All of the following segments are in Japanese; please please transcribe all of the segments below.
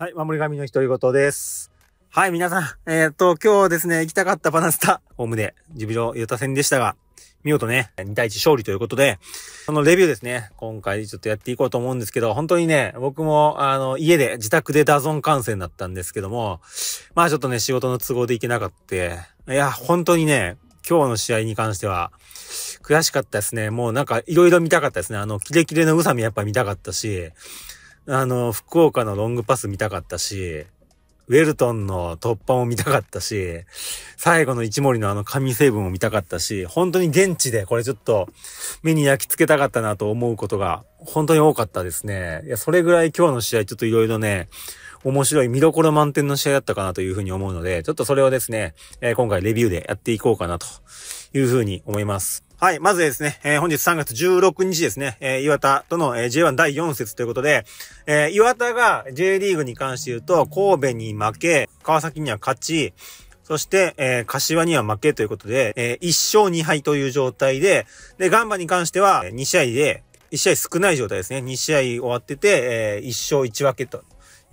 はい、守り神の独り言です。はい、皆さん。えー、っと、今日ですね、行きたかったバナスタ、ホームで、ジブロユタ戦でしたが、見事ね、2対1勝利ということで、そのレビューですね、今回ちょっとやっていこうと思うんですけど、本当にね、僕も、あの、家で、自宅でダゾン観戦だったんですけども、まあちょっとね、仕事の都合で行けなかった。いや、本当にね、今日の試合に関しては、悔しかったですね。もうなんか、いろいろ見たかったですね。あの、キレキレの宇佐美やっぱ見たかったし、あの、福岡のロングパス見たかったし、ウェルトンの突破も見たかったし、最後の一森のあの神成分も見たかったし、本当に現地でこれちょっと目に焼き付けたかったなと思うことが本当に多かったですね。いや、それぐらい今日の試合ちょっと色々ね、面白い見どころ満点の試合だったかなというふうに思うので、ちょっとそれをですね、えー、今回レビューでやっていこうかなというふうに思います。はい。まずですね、えー、本日3月16日ですね、えー、岩田との、えー、J1 第4節ということで、えー、岩田が J リーグに関して言うと、神戸に負け、川崎には勝ち、そして、えー、柏には負けということで、えー、1勝2敗という状態で、で、ガンバに関しては、2試合で、1試合少ない状態ですね。2試合終わってて、えー、1勝1分けと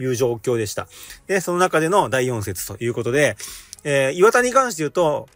いう状況でした。で、その中での第4節ということで、えー、岩田に関して言うと、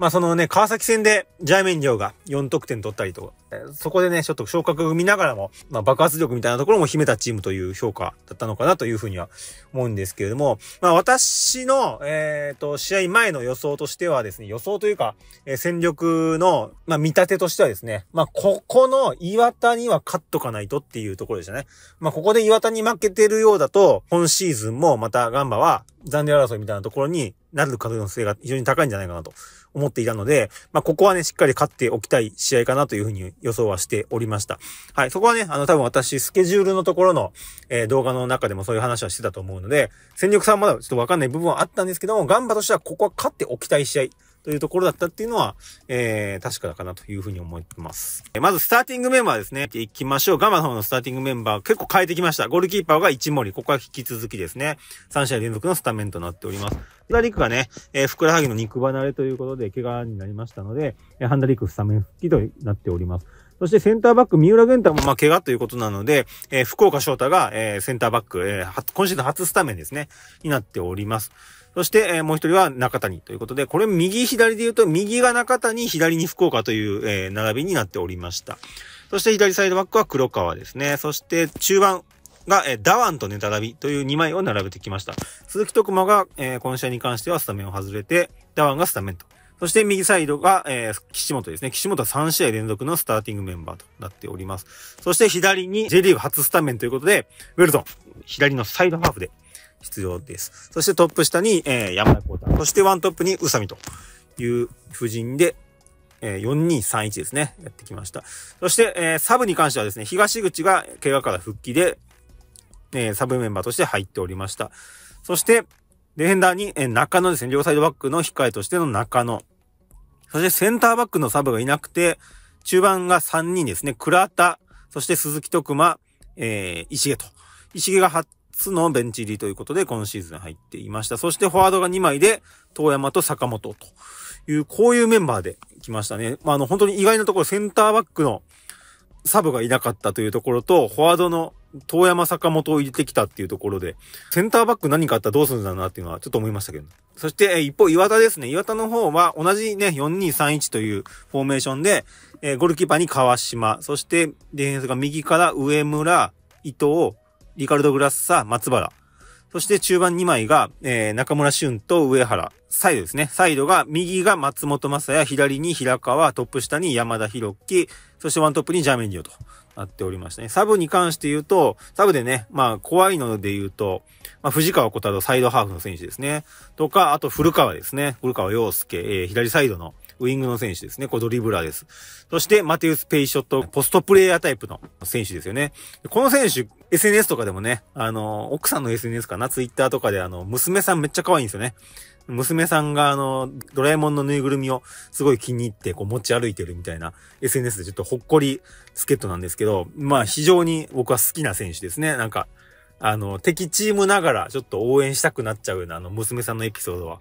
まあそのね、川崎戦でジャイメンジョが4得点取ったりとか、そこでね、ちょっと昇格見ながらも、まあ爆発力みたいなところも秘めたチームという評価だったのかなというふうには思うんですけれども、まあ私の、えっ、ー、と、試合前の予想としてはですね、予想というか、えー、戦力の、まあ見立てとしてはですね、まあここの岩田には勝っとかないとっていうところでしたね。まあここで岩田に負けてるようだと、今シーズンもまたガンバは残留争いみたいなところになる可能性が非常に高いんじゃないかなと。思っていたので、まあ、ここはね、しっかり勝っておきたい試合かなというふうに予想はしておりました。はい、そこはね、あの、多分私、スケジュールのところの、えー、動画の中でもそういう話はしてたと思うので、戦力さんまだちょっとわかんない部分はあったんですけども、ガンバとしてはここは勝っておきたい試合。というところだったっていうのは、えー、確かだかなというふうに思います。えまず、スターティングメンバーですね。いきましょう。ガマバの方のスターティングメンバー結構変えてきました。ゴールキーパーが一森。ここは引き続きですね。3試合連続のスタメンとなっております。ハンダリックがね、えー、ふくらはぎの肉離れということで、怪我になりましたので、えー、ハンダリックスタメン復帰となっております。そしてセンターバック、三浦玄太もま怪我ということなので、えー、福岡翔太が、えー、センターバック、えー、今シーズン初スタメンですね、になっております。そして、えー、もう一人は中谷ということで、これ右左で言うと、右が中谷、左に福岡という、えー、並びになっておりました。そして左サイドバックは黒川ですね。そして中盤が、えー、ダワンとネタラビという2枚を並べてきました。鈴木徳馬が、えー、この試合に関してはスタメンを外れて、ダワンがスタメンと。そして右サイドが、えー、岸本ですね。岸本は3試合連続のスターティングメンバーとなっております。そして左に J リーグ初スタメンということで、ウェルトン、左のサイドハーフで必要です。そしてトップ下に、えー、山田孝太。そしてワントップに宇佐美という布陣で、えー、4231ですね。やってきました。そして、えー、サブに関してはですね、東口が怪我から復帰で、えー、サブメンバーとして入っておりました。そして、ディフェンダーに、えー、中野ですね、両サイドバックの控えとしての中野。そしてセンターバックのサブがいなくて、中盤が3人ですね、倉田、そして鈴木徳馬、えー、石毛と。石毛が張っつのベンチ入りということで、今シーズン入っていました。そしてフォワードが2枚で、遠山と坂本という、こういうメンバーで来ましたね。まあ、あの、本当に意外なところ、センターバックのサブがいなかったというところと、フォワードの遠山坂本を入れてきたっていうところで、センターバック何かあったらどうするんだなっていうのはちょっと思いましたけど、ね、そして、一方、岩田ですね。岩田の方は同じね、4231というフォーメーションで、えゴールキーパーに川島、そしてディフェンスが右から上村、伊藤、リカルド・グラッサー、松原。そして中盤2枚が、えー、中村俊と上原。サイドですね。サイドが、右が松本正也、左に平川、トップ下に山田博樹、そしてワントップにジャーメニオとなっておりましたね。サブに関して言うと、サブでね、まあ怖いので言うと、まあ藤川小太郎サイドハーフの選手ですね。とか、あと古川ですね。古川陽介、えー、左サイドの、ウィングの選手ですね。こうドリブラーです。そして、マテウス・ペイショット、ポストプレイヤータイプの選手ですよね。この選手、SNS とかでもね、あの、奥さんの SNS かな、ツイッターとかで、あの、娘さんめっちゃ可愛いんですよね。娘さんがあの、ドラえもんのぬいぐるみをすごい気に入ってこう持ち歩いてるみたいな SNS でちょっとほっこり助っ人なんですけど、まあ非常に僕は好きな選手ですね。なんか、あの、敵チームながらちょっと応援したくなっちゃうようなあの娘さんのエピソードは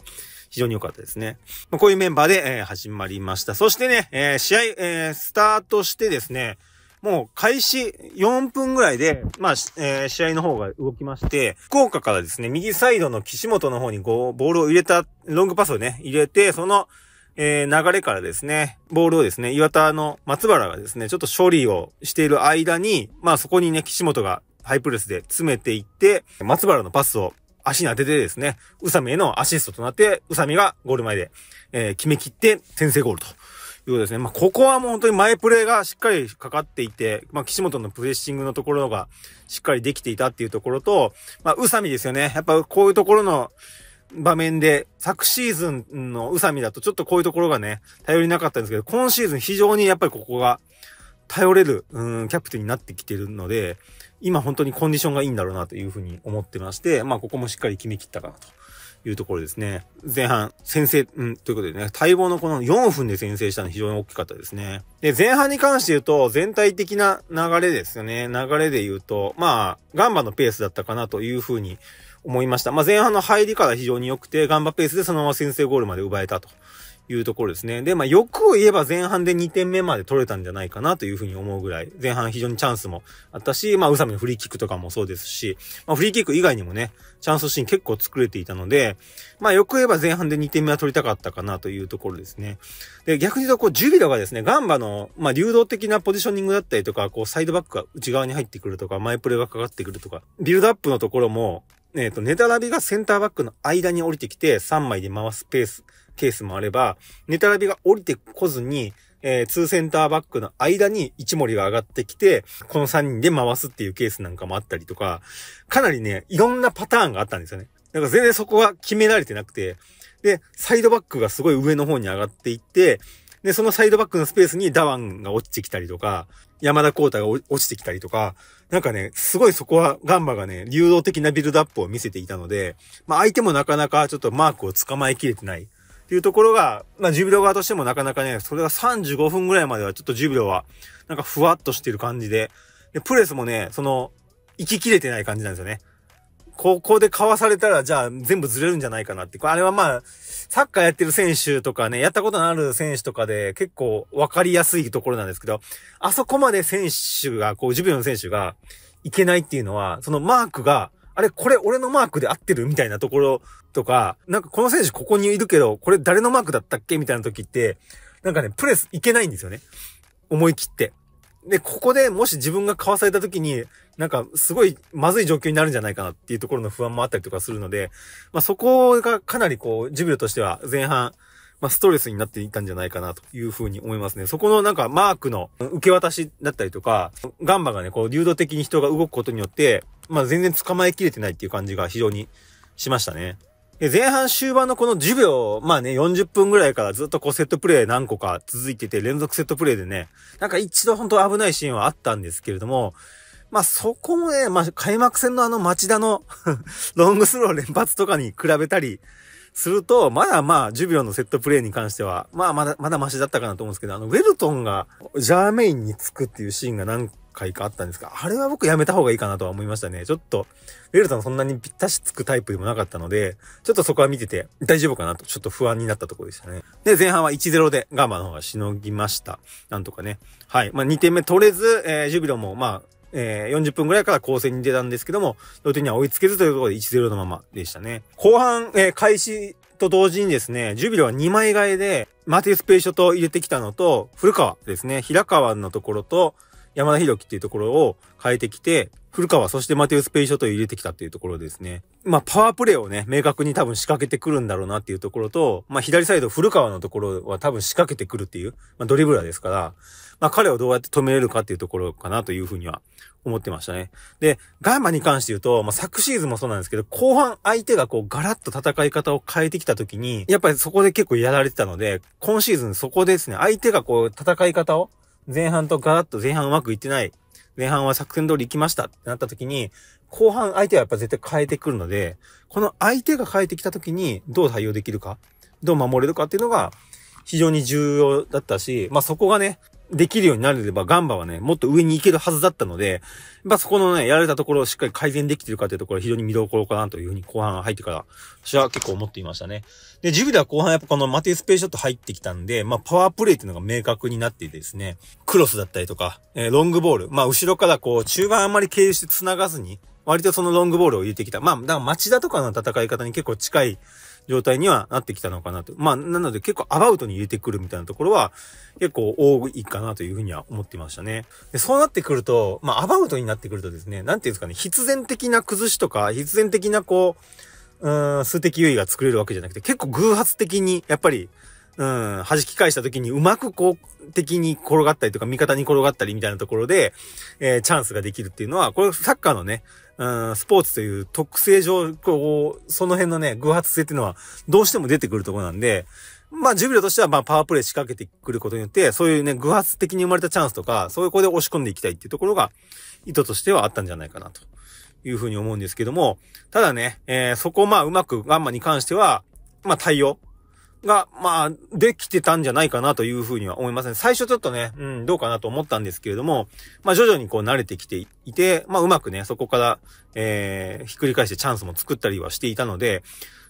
非常に良かったですね。まあ、こういうメンバーで、えー、始まりました。そしてね、えー、試合、えー、スタートしてですね、もう開始4分ぐらいで、まあ、えー、試合の方が動きまして、福岡からですね、右サイドの岸本の方にこう、ボールを入れた、ロングパスをね、入れて、その、えー、流れからですね、ボールをですね、岩田の松原がですね、ちょっと処理をしている間に、まあそこにね、岸本がハイプレスで詰めていって、松原のパスを足に当ててですね、宇佐美へのアシストとなって、宇佐美がゴール前で、えー、決め切って先制ゴールと。いうことですね。まあ、ここはもう本当に前プレーがしっかりかかっていて、まあ、岸本のプレッシングのところがしっかりできていたっていうところと、まあ、宇佐美ですよね。やっぱこういうところの場面で、昨シーズンの宇佐美だとちょっとこういうところがね、頼りなかったんですけど、今シーズン非常にやっぱりここが頼れる、うん、キャプテンになってきてるので、今本当にコンディションがいいんだろうなというふうに思ってまして、まあ、ここもしっかり決め切ったかなと。いうところですね。前半、先制、うん、ということでね、待望のこの4分で先制したの非常に大きかったですね。で、前半に関して言うと、全体的な流れですよね。流れで言うと、まあ、ガンバのペースだったかなというふうに思いました。まあ、前半の入りから非常に良くて、ガンバペースでそのまま先制ゴールまで奪えたというところですね。で、まあ、欲を言えば前半で2点目まで取れたんじゃないかなというふうに思うぐらい、前半非常にチャンスもあったし、まあ、宇佐美のフリーキックとかもそうですし、まあ、フリーキック以外にもね、チャンスシーン結構作れていたので、まあ、よく言えば前半で2点目は取りたかったかなというところですね。で、逆に言うと、こう、ジュビロがですね、ガンバの、まあ、流動的なポジショニングだったりとか、こう、サイドバックが内側に入ってくるとか、前プレーがかかってくるとか、ビルドアップのところも、えっ、ー、と、ネタラビがセンターバックの間に降りてきて、3枚で回すペース。ケースもあれば、ネタラビが降りてこずに、えー、2センターバックの間に1森が上がってきて、この3人で回すっていうケースなんかもあったりとか、かなりね、いろんなパターンがあったんですよね。なんか全然そこは決められてなくて、で、サイドバックがすごい上の方に上がっていって、で、そのサイドバックのスペースにダワンが落ちてきたりとか、山田光太が落ちてきたりとか、なんかね、すごいそこはガンバがね、流動的なビルドアップを見せていたので、まあ相手もなかなかちょっとマークを捕まえきれてない。っていうところが、まあ、10秒側としてもなかなかね、それが35分ぐらいまではちょっと10秒は、なんかふわっとしてる感じで、で、プレスもね、その、息切れてない感じなんですよね。ここでかわされたら、じゃあ全部ずれるんじゃないかなって。あれはまあ、サッカーやってる選手とかね、やったことのある選手とかで結構わかりやすいところなんですけど、あそこまで選手が、こう、10秒の選手がいけないっていうのは、そのマークがあれ、これ俺のマークで合ってるみたいなところとか、なんかこの選手ここにいるけど、これ誰のマークだったっけみたいな時って、なんかね、プレスいけないんですよね。思い切って。で、ここでもし自分がかわされた時に、なんかすごいまずい状況になるんじゃないかなっていうところの不安もあったりとかするので、まあそこがかなりこう、ジビロとしては前半、まあ、ストレスになっていたんじゃないかなというふうに思いますね。そこのなんかマークの受け渡しだったりとか、ガンバがね、こう流動的に人が動くことによって、まあ、全然捕まえきれてないっていう感じが非常にしましたね。で、前半終盤のこの10秒、まあね、40分ぐらいからずっとこうセットプレイ何個か続いてて、連続セットプレイでね、なんか一度本当危ないシーンはあったんですけれども、まあそこもね、まあ開幕戦のあの町田の ロングスロー連発とかに比べたりすると、まだまあ10秒のセットプレイに関しては、まあまだ、まだマシだったかなと思うんですけど、あのウェルトンがジャーメインにつくっていうシーンが何回かあったんですが、あれは僕やめた方がいいかなとは思いましたね。ちょっと、ェルさんそんなにぴったしつくタイプでもなかったので、ちょっとそこは見てて大丈夫かなと、ちょっと不安になったところでしたね。で、前半は1-0でガンマの方がしのぎました。なんとかね。はい。まあ、2点目取れず、えー、ジュビロも、まあ、えー、40分ぐらいから構成に出たんですけども、同点には追いつけずというところで1-0のままでしたね。後半、えー、開始と同時にですね、ジュビロは2枚替えで、マティスペーショと入れてきたのと、古川ですね、平川のところと、山田弘樹っていうところを変えてきて、古川、そしてマテウス・ペイショトを入れてきたっていうところですね。まあ、パワープレイをね、明確に多分仕掛けてくるんだろうなっていうところと、まあ、左サイド、古川のところは多分仕掛けてくるっていう、まあ、ドリブラーですから、まあ、彼をどうやって止めれるかっていうところかなというふうには思ってましたね。で、ガンマに関して言うと、まあ、昨シーズンもそうなんですけど、後半相手がこう、ガラッと戦い方を変えてきた時に、やっぱりそこで結構やられてたので、今シーズンそこですね、相手がこう、戦い方を前半とガラッと前半うまくいってない。前半は作戦通り行きましたってなった時に、後半相手はやっぱ絶対変えてくるので、この相手が変えてきた時にどう対応できるか、どう守れるかっていうのが非常に重要だったし、まあそこがね、できるようになれれば、ガンバはね、もっと上に行けるはずだったので、まあそこのね、やられたところをしっかり改善できてるかというところは非常に見どころかなというふうに後半入ってから、私は結構思っていましたね。で、ジュビラは後半やっぱこのマティスペーショット入ってきたんで、まあパワープレイっていうのが明確になっていてですね、クロスだったりとか、えー、ロングボール、まあ後ろからこう、中盤あんまり経由して繋がずに、割とそのロングボールを入れてきた。まあ、だから町田とかの戦い方に結構近い状態にはなってきたのかなと。まあ、なので結構アバウトに入れてくるみたいなところは結構多いかなというふうには思ってましたね。でそうなってくると、まあ、アバウトになってくるとですね、なんていうんですかね、必然的な崩しとか、必然的なこう、うん、数的優位が作れるわけじゃなくて、結構偶発的に、やっぱり、うん、弾き返した時にうまくこう、的に転がったりとか、味方に転がったりみたいなところで、えー、チャンスができるっていうのは、これサッカーのね、うん、スポーツという特性上、こう、その辺のね、偶発性っていうのは、どうしても出てくるところなんで、まあ、ジュビロとしては、まあ、パワープレイ仕掛けてくることによって、そういうね、偶発的に生まれたチャンスとか、そういう子で押し込んでいきたいっていうところが、意図としてはあったんじゃないかな、というふうに思うんですけども、ただね、えー、そこ、まあ、うまくガンマに関しては、まあ、対応。が、まあ、できてたんじゃないかなというふうには思いません。最初ちょっとね、うん、どうかなと思ったんですけれども、まあ、徐々にこう慣れてきていて、まあ、うまくね、そこから、えー、ひっくり返してチャンスも作ったりはしていたので、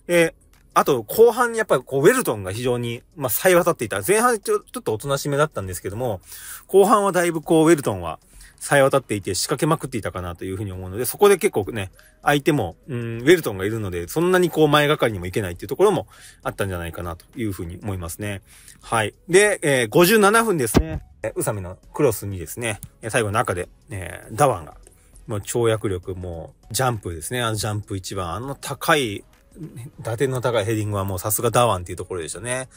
えー、あと、後半にやっぱりこう、ウェルトンが非常に、まあ、冴え渡っていた。前半ちょちょっとおとなしめだったんですけども、後半はだいぶこう、ウェルトンは、さえ渡っていて仕掛けまくっていたかなというふうに思うので、そこで結構ね、相手も、うん、ウェルトンがいるので、そんなにこう前がかりにもいけないっていうところもあったんじゃないかなというふうに思いますね。はい。で、えー、57分ですね。宇佐美のクロスにですね、最後の中で、えー、ダワンが、もう跳躍力、もうジャンプですね。あのジャンプ一番、あの高い、打点の高いヘディングはもうさすがダワンっていうところでしたね。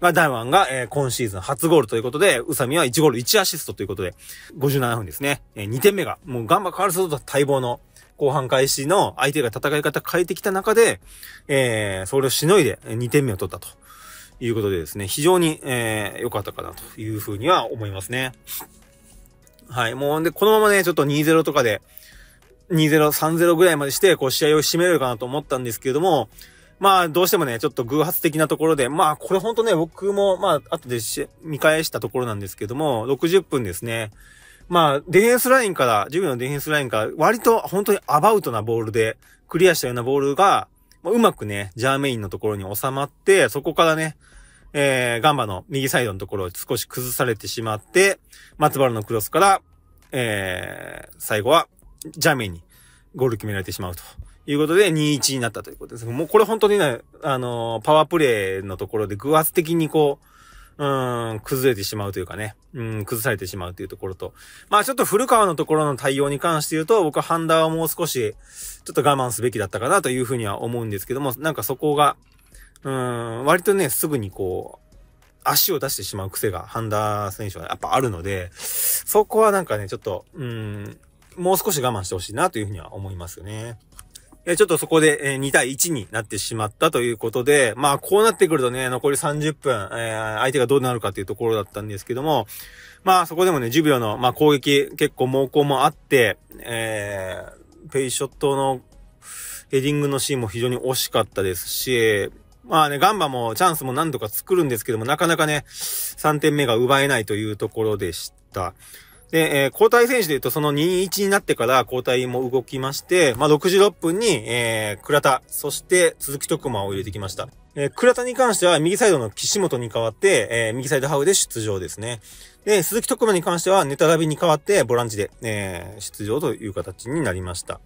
まあ、ダイワンが、えー、今シーズン初ゴールということで、宇佐美は1ゴール1アシストということで、57分ですね。えー、2点目が、もうガンバカールぞと待望の後半開始の相手が戦い方変えてきた中で、えー、それをしのいで2点目を取ったということでですね、非常に、えー、良かったかなというふうには思いますね。はい。もう、で、このままね、ちょっと2-0とかで、2-0、3-0ぐらいまでして、こう、試合を締めるかなと思ったんですけれども、まあ、どうしてもね、ちょっと偶発的なところで、まあ、これほんとね、僕も、まあ、後で見返したところなんですけども、60分ですね。まあ、ディフェンスラインから、10秒のディフェンスラインから、割と本当にアバウトなボールで、クリアしたようなボールが、まあ、うまくね、ジャーメインのところに収まって、そこからね、えー、ガンバの右サイドのところを少し崩されてしまって、松原のクロスから、えー、最後は、ジャーメインにゴール決められてしまうということで2-1になったということです。もうこれ本当にね、あのー、パワープレイのところで偶発的にこう、うん、崩れてしまうというかね、うん、崩されてしまうというところと。まあちょっと古川のところの対応に関して言うと、僕はハンダはもう少し、ちょっと我慢すべきだったかなというふうには思うんですけども、なんかそこが、うん、割とね、すぐにこう、足を出してしまう癖が、ハンダ選手はやっぱあるので、そこはなんかね、ちょっと、うん、もう少し我慢してほしいなというふうには思いますよね。ちょっとそこで、2対1になってしまったということで、まあ、こうなってくるとね、残り30分、え相手がどうなるかというところだったんですけども、まあ、そこでもね、10秒の、まあ、攻撃、結構猛攻もあって、えー、ペイショットのヘディングのシーンも非常に惜しかったですし、まあね、ガンバもチャンスも何度か作るんですけども、なかなかね、3点目が奪えないというところでした。で、えー、交代選手で言うと、その2-1になってから交代も動きまして、まあ、66分に、えー、倉田、そして鈴木徳馬を入れてきました。えー、倉田に関しては、右サイドの岸本に代わって、えー、右サイドハウで出場ですね。で、鈴木徳馬に関しては、ネタラビに代わって、ボランチで、えー、出場という形になりました。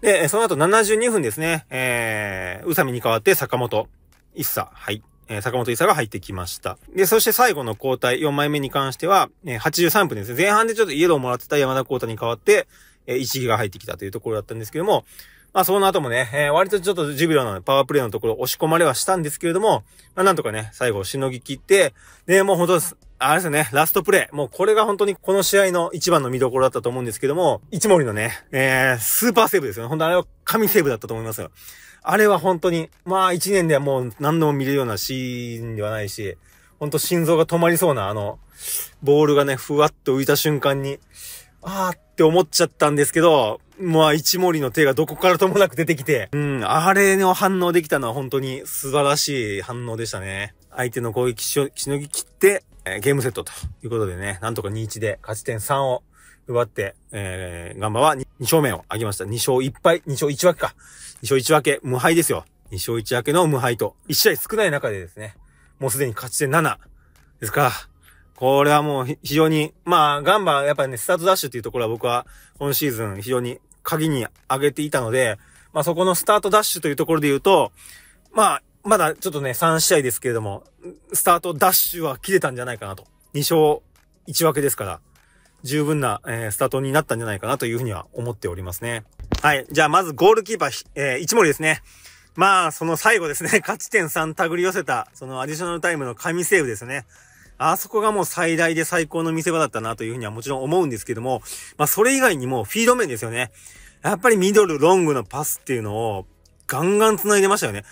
で、その後72分ですね、えー、宇佐美に代わって坂本、一佐、はい。え坂本勇が入ってきました。で、そして最後の交代、4枚目に関しては、え83分ですね。前半でちょっとイエローをもらってた山田光太に代わって、え1ギが入ってきたというところだったんですけども、まあその後もね、え割とちょっとュビロのパワープレイのところ押し込まれはしたんですけれども、まあなんとかね、最後しのぎ切って、で、もう本当です。あれですね、ラストプレイ。もうこれが本当にこの試合の一番の見どころだったと思うんですけども、一森のね、えー、スーパーセーブですよね。本当あれは神セーブだったと思いますよ。あれは本当に、まあ一年ではもう何度も見るようなシーンではないし、ほんと心臓が止まりそうなあの、ボールがね、ふわっと浮いた瞬間に、あーって思っちゃったんですけど、まあ一森の手がどこからともなく出てきて、うん、あれの反応できたのは本当に素晴らしい反応でしたね。相手の攻撃しのぎ切って、えー、ゲームセットということでね、なんとか2-1で勝ち点3を奪って、えー、ガンバは2勝目を挙げました。2勝1敗、2勝1分けか。2勝1分け、無敗ですよ。2勝1分けの無敗と、1試合少ない中でですね、もうすでに勝ち点7ですから、これはもう非常に、まあ、ガンバ、やっぱりね、スタートダッシュっていうところは僕は、今シーズン非常に鍵に挙げていたので、まあそこのスタートダッシュというところで言うと、まあ、まだちょっとね、3試合ですけれども、スタートダッシュは切れたんじゃないかなと。2勝1分けですから。十分な、えー、スタートになったんじゃないかなというふうには思っておりますね。はい。じゃあ、まずゴールキーパー、えー、一森ですね。まあ、その最後ですね、勝ち点3手繰り寄せた、そのアディショナルタイムの神セーブですね。あそこがもう最大で最高の見せ場だったなというふうにはもちろん思うんですけども、まあ、それ以外にもフィード面ですよね。やっぱりミドル、ロングのパスっていうのを、ガンガン繋いでましたよね。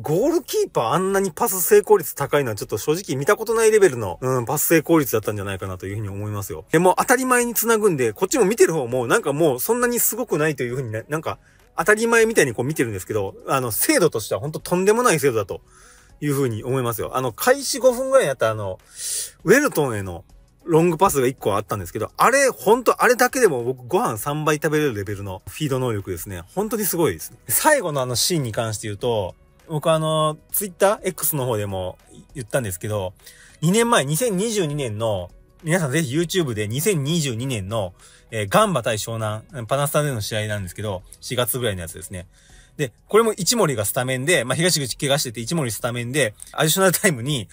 ゴールキーパーあんなにパス成功率高いのはちょっと正直見たことないレベルの、うん、パス成功率だったんじゃないかなというふうに思いますよ。でも当たり前に繋ぐんで、こっちも見てる方もなんかもうそんなにすごくないというふうにね、なんか当たり前みたいにこう見てるんですけど、あの、精度としては本当とんでもない精度だというふうに思いますよ。あの、開始5分ぐらいやったあの、ウェルトンへのロングパスが1個あったんですけど、あれ、ほんと、あれだけでも僕ご飯3倍食べれるレベルのフィード能力ですね。本当にすごいです、ね。最後のあのシーンに関して言うと、僕あの、ツイッター X の方でも言ったんですけど、2年前、2022年の、皆さんぜひ YouTube で2022年の、えー、ガンバ対湘南、パナスタでの試合なんですけど、4月ぐらいのやつですね。で、これも一森がスタメンで、まあ、東口怪我してて一森スタメンで、アディショナルタイムに、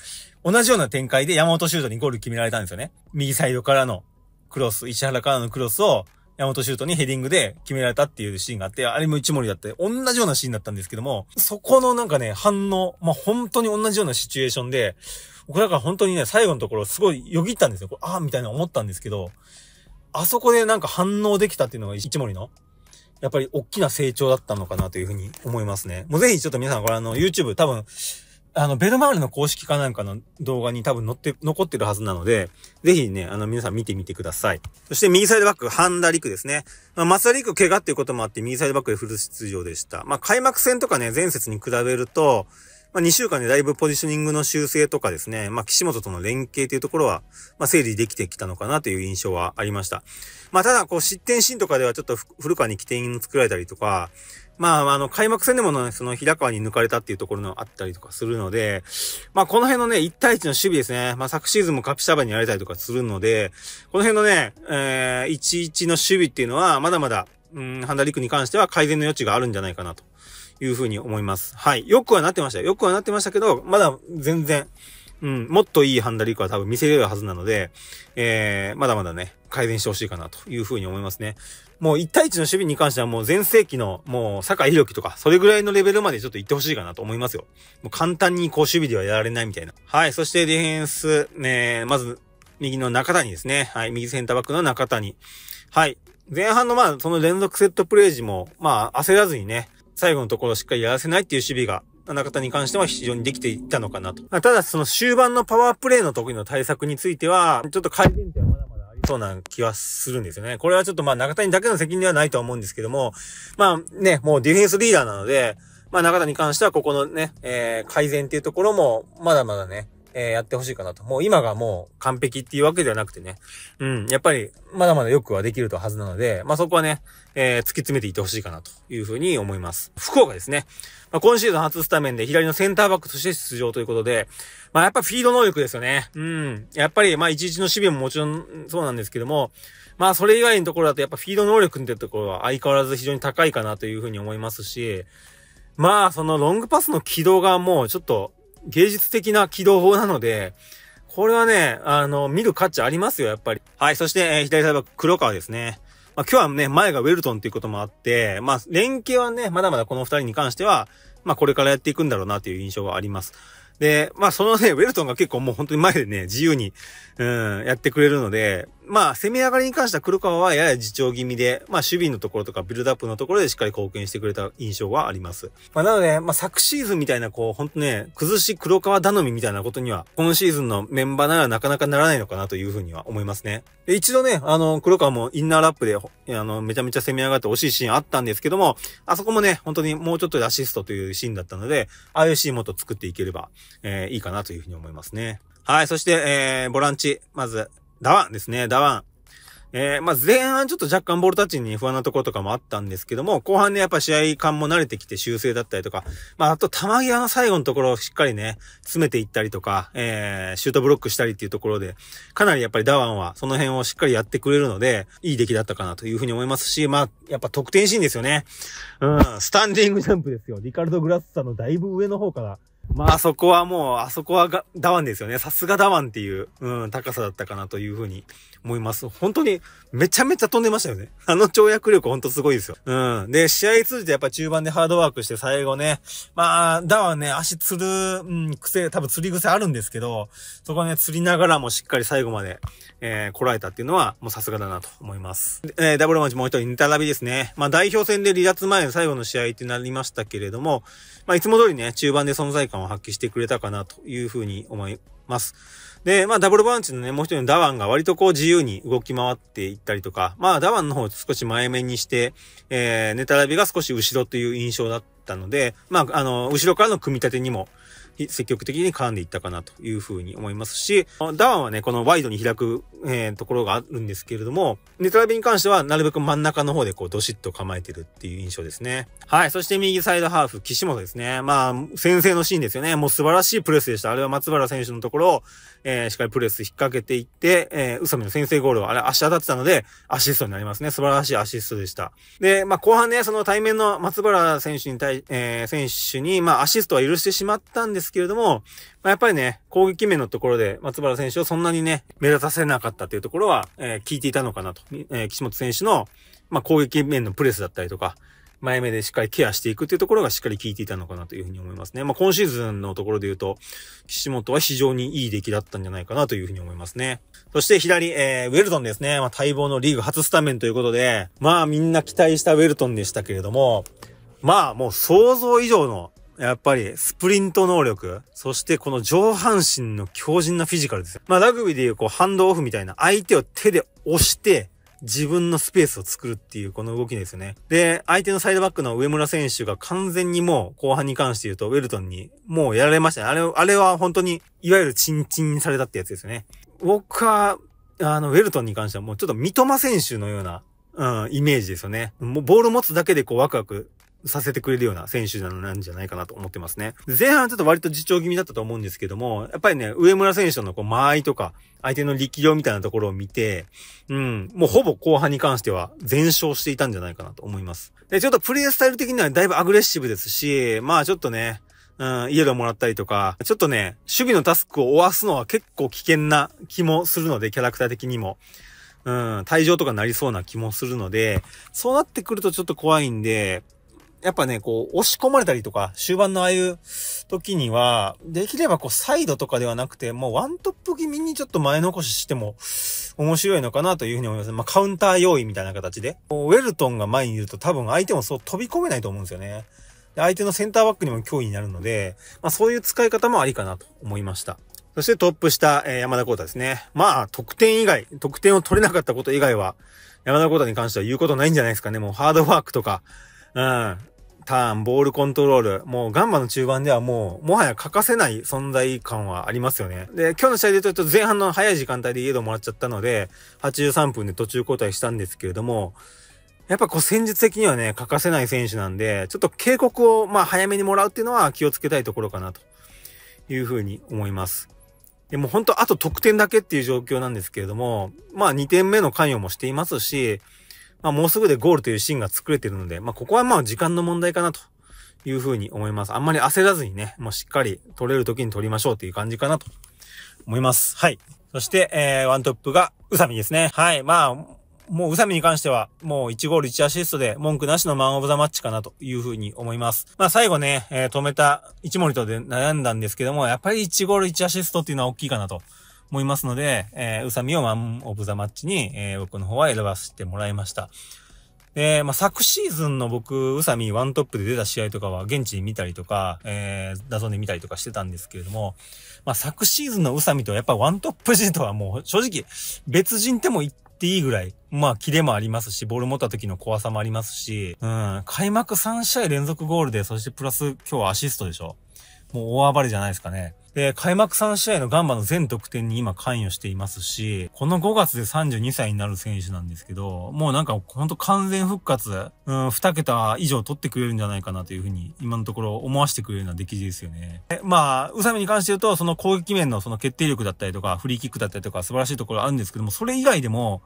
同じような展開で山本修斗にゴール決められたんですよね。右サイドからのクロス、石原からのクロスを山本修斗にヘディングで決められたっていうシーンがあって、あれも一森だって、同じようなシーンだったんですけども、そこのなんかね、反応、まあ、本当に同じようなシチュエーションで、僕だから本当にね、最後のところすごいよぎったんですよ。ああ、みたいな思ったんですけど、あそこでなんか反応できたっていうのが一森の、やっぱり大きな成長だったのかなというふうに思いますね。もうぜひちょっと皆さん、これあの、YouTube 多分、あの、ベルマーレの公式かなんかの動画に多分載って、残ってるはずなので、ぜひね、あの、皆さん見てみてください。そして、右サイドバック、ハンダリクですね。まあ、松田ク怪我っていうこともあって、右サイドバックでフル出場でした。まあ、開幕戦とかね、前節に比べると、まあ、2週間でだいぶポジショニングの修正とかですね、まあ、岸本との連携というところは、まあ、整理できてきたのかなという印象はありました。まあ、ただ、こう、失点シーンとかではちょっと古川に起点作られたりとか、まあ、あの、開幕戦でもね、その平川に抜かれたっていうところのあったりとかするので、まあ、この辺のね、1対1の守備ですね。まあ、昨シーズンもカピシャバにやられたりとかするので、この辺のね、えー、1-1の守備っていうのは、まだまだ、うん、ハンダリクに関しては改善の余地があるんじゃないかなというふうに思います。はい。よくはなってましたよくはなってましたけど、まだ全然、うん、もっといいハンダリークは多分見せれるはずなので、えー、まだまだね、改善してほしいかなというふうに思いますね。もう1対1の守備に関してはもう前世紀のもう坂井宏樹とか、それぐらいのレベルまでちょっと行ってほしいかなと思いますよ。もう簡単にこう守備ではやられないみたいな。はい、そしてディフェンス、ね、まず、右の中谷ですね。はい、右センターバックの中谷。はい、前半のまあ、その連続セットプレー時も、まあ、焦らずにね、最後のところしっかりやらせないっていう守備が、中田に関しては非常にできていたのかなと。ただ、その終盤のパワープレイの時の対策については、ちょっと改善点はまだまだありそうな気はするんですよね。これはちょっとまあ中谷だけの責任ではないとは思うんですけども、まあね、もうディフェンスリーダーなので、まあ中田に関してはここのね、えー、改善っていうところも、まだまだね、えー、やってほしいかなと。もう今がもう完璧っていうわけではなくてね。うん。やっぱり、まだまだよくはできるとはずなので、まあ、そこはね、えー、突き詰めていってほしいかなというふうに思います。福岡ですね。まあ、今シーズン初スタメンで左のセンターバックとして出場ということで、まあ、やっぱフィード能力ですよね。うん。やっぱり、まあ、一日の守備ももちろんそうなんですけども、まあ、それ以外のところだとやっぱフィード能力ってところは相変わらず非常に高いかなというふうに思いますし、まあ、そのロングパスの軌道がもうちょっと、芸術的な起動法なので、これはね、あの、見る価値ありますよ、やっぱり。はい、そして、えー、左サイバー黒川ですね。まあ、今日はね、前がウェルトンっていうこともあって、まあ、連携はね、まだまだこの二人に関しては、まあ、これからやっていくんだろうなという印象があります。で、まあ、そのね、ウェルトンが結構もう本当に前でね、自由に、うん、やってくれるので、まあ、攻め上がりに関しては黒川はやや自重気味で、まあ、守備のところとかビルドアップのところでしっかり貢献してくれた印象はあります。まあ、なので、まあ、昨シーズンみたいな、こう、ほんとね、崩し黒川頼みみたいなことには、今シーズンのメンバーならなかなかならないのかなというふうには思いますね。で一度ね、あの、黒川もインナーラップで、あの、めちゃめちゃ攻め上がって惜しいシーンあったんですけども、あそこもね、本当にもうちょっとでアシストというシーンだったので、ああいうシーンもっと作っていければ、えー、いいかなというふうに思いますね。はい、そして、えー、ボランチ、まず、ダワンですね、ダワン。えー、まあ、前半ちょっと若干ボールタッチに不安なところとかもあったんですけども、後半ね、やっぱ試合感も慣れてきて修正だったりとか、まあ、あと球際の最後のところをしっかりね、詰めていったりとか、えー、シュートブロックしたりっていうところで、かなりやっぱりダワンはその辺をしっかりやってくれるので、いい出来だったかなというふうに思いますし、まあ、やっぱ得点シーンですよね。うん、スタンディングジャンプですよ。リカルド・グラッサのだいぶ上の方からまあそこはもう、あそこはがダワンですよね。さすがダワンっていう、うん、高さだったかなというふうに思います。本当にめちゃめちゃ飛んでましたよね。あの跳躍力ほんとすごいですよ。うん。で、試合通じてやっぱ中盤でハードワークして最後ね、まあ、ダはね、足つる、うん、癖、多分釣り癖あるんですけど、そこはね、釣りながらもしっかり最後まで、えー、こらえたっていうのは、もうさすがだなと思います。えー、ダブルマッチもう一人、ネタラビですね。まあ、代表戦で離脱前の最後の試合ってなりましたけれども、まあ、いつも通りね、中盤で存在感を発揮してくれたかなというふうに思います。で、まあ、ダブルバウンチのね、もう一人のダワンが割とこう自由に動き回っていったりとか、まあ、ダワンの方少し前面にして、えー、ネタラびが少し後ろという印象だったので、まあ、あの、後ろからの組み立てにも、積極的に絡んでいったかなというふうに思いますし、ダウンはね、このワイドに開く、えー、ところがあるんですけれども、ネトラビに関してはなるべく真ん中の方でこうどしっと構えてるっていう印象ですね。はい。そして右サイドハーフ、岸本ですね。まあ、先制のシーンですよね。もう素晴らしいプレスでした。あれは松原選手のところを、えー、しっかりプレス引っ掛けていって、えー、宇佐美の先制ゴールを、あれ足当たってたので、アシストになりますね。素晴らしいアシストでした。で、まあ、後半ね、その対面の松原選手に対、えー、選手に、まあ、アシストは許してしまったんですですけれども、まあ、やっぱりね、攻撃面のところで松原選手をそんなにね、目立たせなかったというところは、えー、いていたのかなと。えー、岸本選手の、まあ、攻撃面のプレスだったりとか、前目でしっかりケアしていくっていうところがしっかり効いていたのかなというふうに思いますね。まあ、今シーズンのところで言うと、岸本は非常にいい出来だったんじゃないかなというふうに思いますね。そして左、えー、ウェルトンですね。まあ、待望のリーグ初スタメンということで、まあみんな期待したウェルトンでしたけれども、まあもう想像以上のやっぱり、スプリント能力、そしてこの上半身の強靭なフィジカルですよ。まあ、ラグビーでいう、こう、ハンドオフみたいな、相手を手で押して、自分のスペースを作るっていうこの動きですよね。で、相手のサイドバックの上村選手が完全にもう後半に関して言うとウェルトンにもうやられましたね。あれ、あれは本当にいわゆるチンチンされたってやつですよね。僕は、あの、ウェルトンに関してはもうちょっと三笘選手のような、うん、イメージですよね。もうボール持つだけでこうワクワクさせてくれるような選手なのなんじゃないかなと思ってますね。前半ちょっと割と自重気味だったと思うんですけども、やっぱりね、上村選手のこう間合いとか、相手の力量みたいなところを見て、うん、もうほぼ後半に関しては全勝していたんじゃないかなと思います。で、ちょっとプレイスタイル的にはだいぶアグレッシブですし、まあちょっとね、うん、イエローもらったりとか、ちょっとね、守備のタスクを負わすのは結構危険な気もするので、キャラクター的にも。うん、退場とかなりそうな気もするので、そうなってくるとちょっと怖いんで、やっぱね、こう、押し込まれたりとか、終盤のああいう時には、できればこう、サイドとかではなくて、もうワントップ気味にちょっと前残ししても、面白いのかなというふうに思います。まあ、カウンター用意みたいな形で。ウェルトンが前にいると多分相手もそう飛び込めないと思うんですよね。相手のセンターバックにも脅威になるので、まあ、そういう使い方もありかなと思いました。そしてトップした、えー、山田ー太ですね。まあ、得点以外、得点を取れなかったこと以外は、山田ー太に関しては言うことないんじゃないですかね。もうハードワークとか、うん。ターン、ボールコントロール、もうガンバの中盤ではもう、もはや欠かせない存在感はありますよね。で、今日の試合で言うと前半の早い時間帯でイエローもらっちゃったので、83分で途中交代したんですけれども、やっぱこう戦術的にはね、欠かせない選手なんで、ちょっと警告をまあ早めにもらうっていうのは気をつけたいところかなというふうに思います。でも本当あと得点だけっていう状況なんですけれども、まあ2点目の関与もしていますし、まあ、もうすぐでゴールというシーンが作れているので、まあ、ここはまあ時間の問題かなというふうに思います。あんまり焦らずにね、もうしっかり取れる時に取りましょうっていう感じかなと思います。はい。そして、えー、ワントップが宇佐美ですね。はい。まあ、もう宇佐美に関しては、もう1ゴール1アシストで文句なしのマンオブザマッチかなというふうに思います。まあ最後ね、えー、止めた一森とで悩んだんですけども、やっぱり1ゴール1アシストっていうのは大きいかなと思いますので、えー、宇佐をマン・オブ・ザ・マッチに、えー、僕の方は選ばせてもらいました。で、まあ、昨シーズンの僕、宇佐美ワントップで出た試合とかは現地に見たりとか、えー、ダで見たりとかしてたんですけれども、まあ、昨シーズンの宇佐美とやっぱワントップ人とはもう正直別人でも言っていいぐらい、まあ、キレもありますし、ボール持った時の怖さもありますし、うん、開幕3試合連続ゴールで、そしてプラス今日はアシストでしょ。もう大暴れじゃないですかね。で、開幕3試合のガンバの全得点に今関与していますし、この5月で32歳になる選手なんですけど、もうなんかほんと完全復活、うん、2桁以上取ってくれるんじゃないかなというふうに、今のところ思わせてくれるような出来ですよね。えまあ、宇佐美に関して言うと、その攻撃面のその決定力だったりとか、フリーキックだったりとか素晴らしいところあるんですけども、それ以外でも、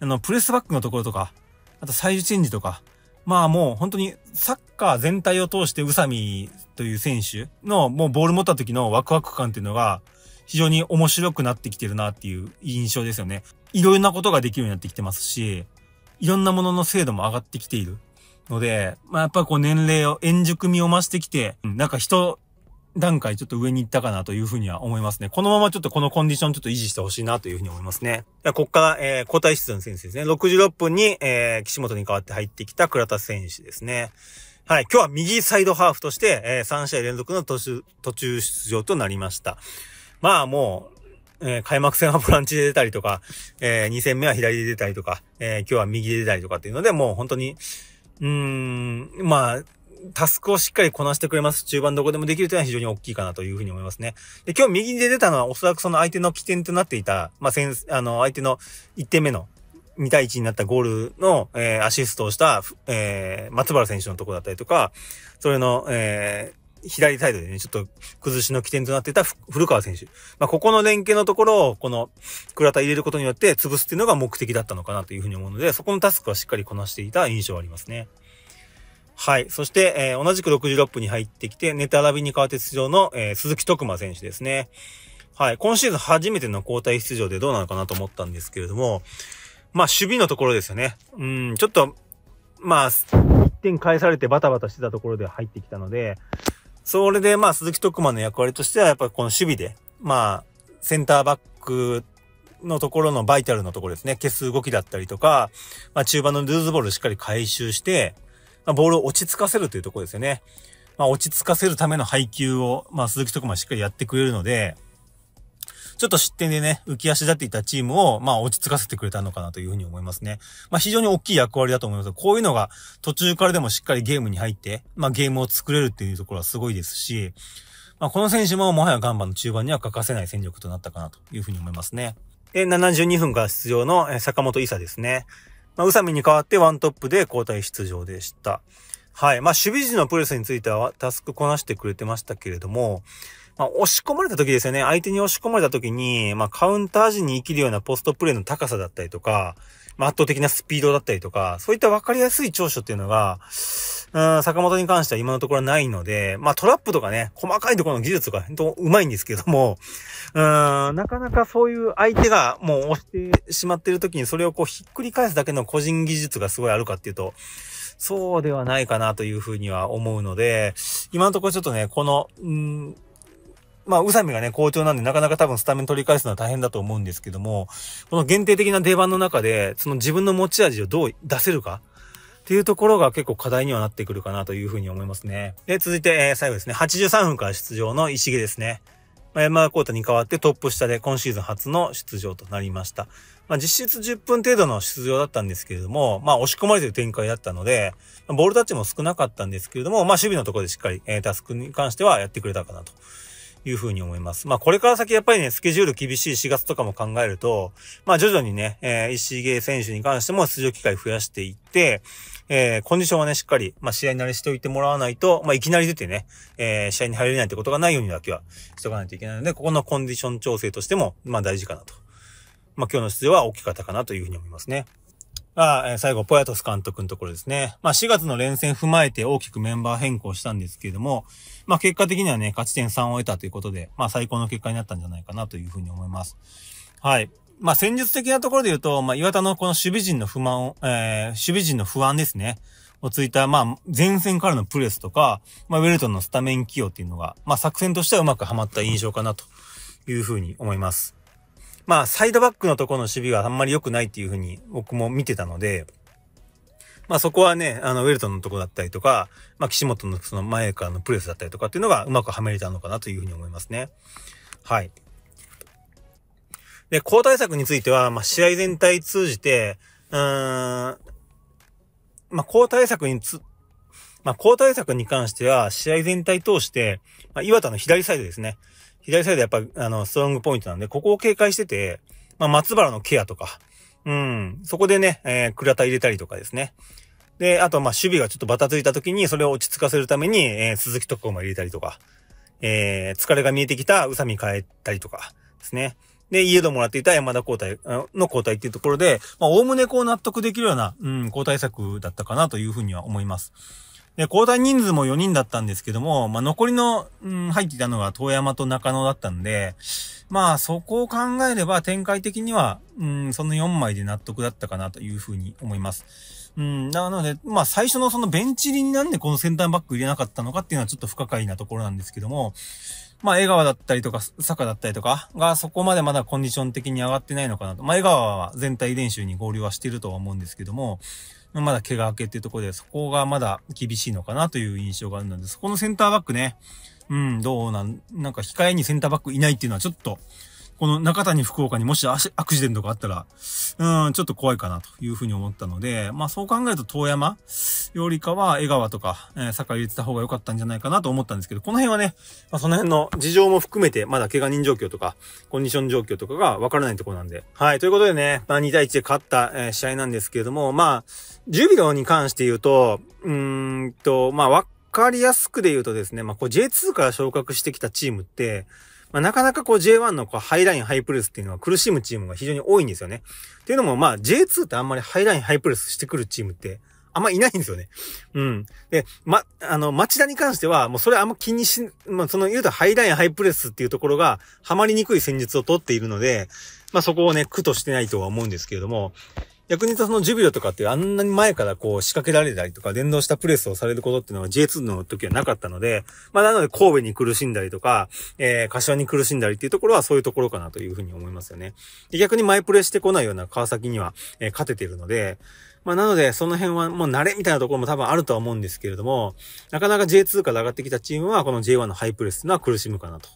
あの、プレスバックのところとか、あとサイズチェンジとか、まあもう本当にサッカー全体を通して宇佐美という選手のもうボール持った時のワクワク感っていうのが非常に面白くなってきてるなっていう印象ですよね。いろんなことができるようになってきてますし、いろんなものの精度も上がってきているので、まあやっぱこう年齢を、円熟味を増してきて、なんか人段階ちょっと上に行ったかなというふうには思いますね。このままちょっとこのコンディションちょっと維持してほしいなというふうに思いますね。でここから、えー、交代室の選手ですね。66分に、えー、岸本に代わって入ってきた倉田選手ですね。はい。今日は右サイドハーフとして、えー、3試合連続の途中、途中出場となりました。まあもう、えー、開幕戦はボランチで出たりとか、えー、2戦目は左で出たりとか、えー、今日は右で出たりとかっていうので、もう本当に、うーん、まあ、タスクをしっかりこなしてくれます。中盤どこでもできるというのは非常に大きいかなというふうに思いますね。で、今日右に出たのはおそらくその相手の起点となっていた、まあ、先、あの、相手の1点目の2対1になったゴールの、えー、アシストをした、えー、松原選手のとこだったりとか、それの、えー、左サイドでね、ちょっと崩しの起点となっていた古川選手。まあ、ここの連携のところを、この倉田入れることによって潰すっていうのが目的だったのかなというふうに思うので、そこのタスクはしっかりこなしていた印象はありますね。はい。そして、えー、同じく66分に入ってきて、ネタラビに変わって出場の、えー、鈴木徳馬選手ですね。はい。今シーズン初めての交代出場でどうなのかなと思ったんですけれども、まあ、守備のところですよね。うん、ちょっと、まあ、1点返されてバタバタしてたところで入ってきたので、それで、まあ、鈴木徳馬の役割としては、やっぱりこの守備で、まあ、センターバックのところのバイタルのところですね。消す動きだったりとか、まあ中盤のルーズボールしっかり回収して、まあ、ボールを落ち着かせるというところですよね。まあ、落ち着かせるための配球を、まあ、鈴木徳馬しっかりやってくれるので、ちょっと失点でね、浮き足立っていたチームを、まあ、落ち着かせてくれたのかなというふうに思いますね。まあ、非常に大きい役割だと思います。こういうのが途中からでもしっかりゲームに入って、まあ、ゲームを作れるっていうところはすごいですし、まあ、この選手ももはやガンバの中盤には欠かせない戦力となったかなというふうに思いますね。で、72分から出場の坂本伊佐ですね。まあ、宇佐美に代わってワントップで交代出場でした。はい。まあ、守備時のプレスについてはタスクこなしてくれてましたけれども、まあ、押し込まれた時ですよね。相手に押し込まれた時に、まあ、カウンター時に生きるようなポストプレーの高さだったりとか、まあ、圧倒的なスピードだったりとか、そういった分かりやすい長所っていうのが、うん、坂本に関しては今のところないので、まあトラップとかね、細かいところの技術が本当うまいんですけども、うん、なかなかそういう相手がもう押してしまってる時にそれをこうひっくり返すだけの個人技術がすごいあるかっていうと、そうではないかなというふうには思うので、今のところちょっとね、この、うんまあ、宇佐美がね、好調なんで、なかなか多分スタメン取り返すのは大変だと思うんですけども、この限定的な出番の中で、その自分の持ち味をどう出せるか。っていうところが結構課題にはなってくるかなというふうに思いますね。で、続いて、えー、最後ですね。83分から出場の石毛ですね。まあ、山田コータに代わってトップ下で今シーズン初の出場となりました。まあ、実質10分程度の出場だったんですけれども、まあ、押し込まれてる展開だったので、ボールタッチも少なかったんですけれども、まあ、守備のところでしっかり、えー、タスクに関してはやってくれたかなと。いうふうに思います。まあこれから先やっぱりね、スケジュール厳しい4月とかも考えると、まあ徐々にね、えー、石毛選手に関しても出場機会増やしていって、えー、コンディションはね、しっかり、まあ、試合慣れしておいてもらわないと、まあ、いきなり出てね、えー、試合に入れないってことがないようにだけはしとかないといけないので、ここのコンディション調整としても、まあ、大事かなと。まあ、今日の出場は大きかったかなというふうに思いますね。あえ最後、ポヤトス監督のところですね。まあ、4月の連戦踏まえて大きくメンバー変更したんですけれども、まあ、結果的にはね、勝ち点3を得たということで、まあ、最高の結果になったんじゃないかなというふうに思います。はい。まあ、戦術的なところで言うと、まあ、岩田のこの守備陣の不満を、えー、守備陣の不安ですね。をついた、まあ、前線からのプレスとか、まあ、ウェルトンのスタメン起用っていうのが、まあ、作戦としてはうまくはまった印象かなというふうに思います。まあ、サイドバックのところの守備はあんまり良くないっていうふうに僕も見てたので、まあそこはね、あの、ウェルトンのとこだったりとか、まあ岸本のその前からのプレスだったりとかっていうのがうまくはめれたのかなというふうに思いますね。はい。で、交代策については、まあ、試合全体通じて、うーん、まあ、交代策につ、まあ、交代策に関しては、試合全体通して、まあ、岩田の左サイドですね。左サイドやっぱ、あの、ストロングポイントなんで、ここを警戒してて、まあ、松原のケアとか、うん、そこでね、えー、倉田入れたりとかですね。で、あと、ま、守備がちょっとバタついた時に、それを落ち着かせるために、えー、鈴木とかも入れたりとか、えー、疲れが見えてきた宇佐美変えたりとかですね。で、家でもらっていた山田交代の交代っていうところで、まあ、おおむねこう納得できるような、うん、交代策だったかなというふうには思います。で、交代人数も4人だったんですけども、まあ、残りの、うん、入っていたのが遠山と中野だったんで、まあ、そこを考えれば展開的には、うん、その4枚で納得だったかなというふうに思います。うん、なので、まあ、最初のそのベンチ入りになんでこのセンターバック入れなかったのかっていうのはちょっと不可解なところなんですけども、まあ、江川だったりとか、坂だったりとかが、そこまでまだコンディション的に上がってないのかなと。まあ、江川は全体練習に合流はしてるとは思うんですけども、まだ怪我明けっていうところで、そこがまだ厳しいのかなという印象があるので、そこのセンターバックね、うん、どうなん、なんか控えにセンターバックいないっていうのはちょっと、この中谷福岡にもしアクシデントがあったら、うん、ちょっと怖いかなというふうに思ったので、まあそう考えると遠山よりかは江川とか、えー、坂入れてた方が良かったんじゃないかなと思ったんですけど、この辺はね、まあその辺の事情も含めて、まだ怪我人状況とか、コンディション状況とかがわからないところなんで。はい、ということでね、まあ2対1で勝った、えー、試合なんですけれども、まあ、ュビロに関して言うと、うーんと、まあわかりやすくで言うとですね、まあこう J2 から昇格してきたチームって、まあ、なかなかこう J1 のこうハイライン、ハイプレスっていうのは苦しむチームが非常に多いんですよね。っていうのもまあ J2 ってあんまりハイライン、ハイプレスしてくるチームってあんまいないんですよね。うん。で、ま、あの、町田に関しては、もうそれあんま気にし、まあ、その言うとハイライン、ハイプレスっていうところが、ハマりにくい戦術をとっているので、まあ、そこをね、苦としてないとは思うんですけれども、逆にそのジュビロとかってあんなに前からこう仕掛けられたりとか連動したプレスをされることっていうのは J2 の時はなかったので、まあなので神戸に苦しんだりとか、えー、柏に苦しんだりっていうところはそういうところかなというふうに思いますよね。で逆に前プレしてこないような川崎には、えー、勝ててるので、まあなのでその辺はもう慣れみたいなところも多分あるとは思うんですけれども、なかなか J2 から上がってきたチームはこの J1 のハイプレスっていうのは苦しむかなと。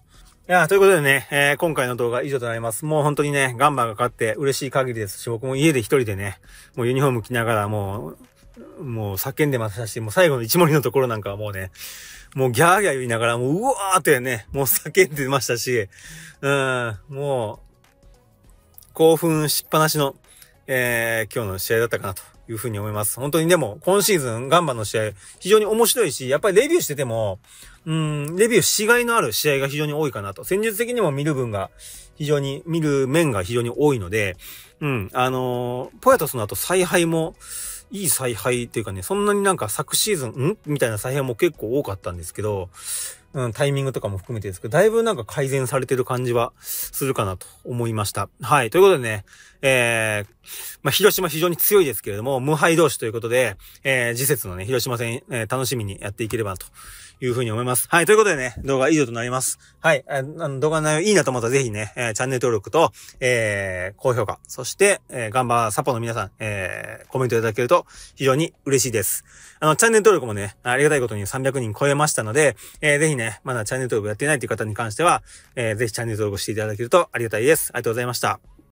いや、ということでね、えー、今回の動画以上となります。もう本当にね、ガンバが勝って嬉しい限りですし、僕も家で一人でね、もうユニフォーム着ながらもう、もう叫んでましたし、もう最後の一森のところなんかはもうね、もうギャーギャー言いながら、もううわーってね、もう叫んでましたし、うん、もう、興奮しっぱなしの、えー、今日の試合だったかなというふうに思います。本当にでも、今シーズン、ガンバの試合、非常に面白いし、やっぱりレビューしてても、うん、レビューしがいのある試合が非常に多いかなと。戦術的にも見る分が、非常に、見る面が非常に多いので、うん、あのー、ポヤトスの後、采配も、いい采配っていうかね、そんなになんか昨シーズン、んみたいな采配も結構多かったんですけど、うん、タイミングとかも含めてですけど、だいぶなんか改善されてる感じはするかなと思いました。はい。ということでね、えー、まあ、広島非常に強いですけれども、無敗同士ということで、えー、次節のね、広島戦、えー、楽しみにやっていければというふうに思います。はい。ということでね、動画以上となります。はい。あの動画の内容いいなと思ったらぜひね、えー、チャンネル登録と、えー、高評価、そして、えー、ガンバサポの皆さん、えー、コメントいただけると非常に嬉しいです。あの、チャンネル登録もね、ありがたいことに300人超えましたので、えー、ぜひね、まだチャンネル登録やってないという方に関しては、えー、ぜひチャンネル登録していただけるとありがたいです。ありがとうございました。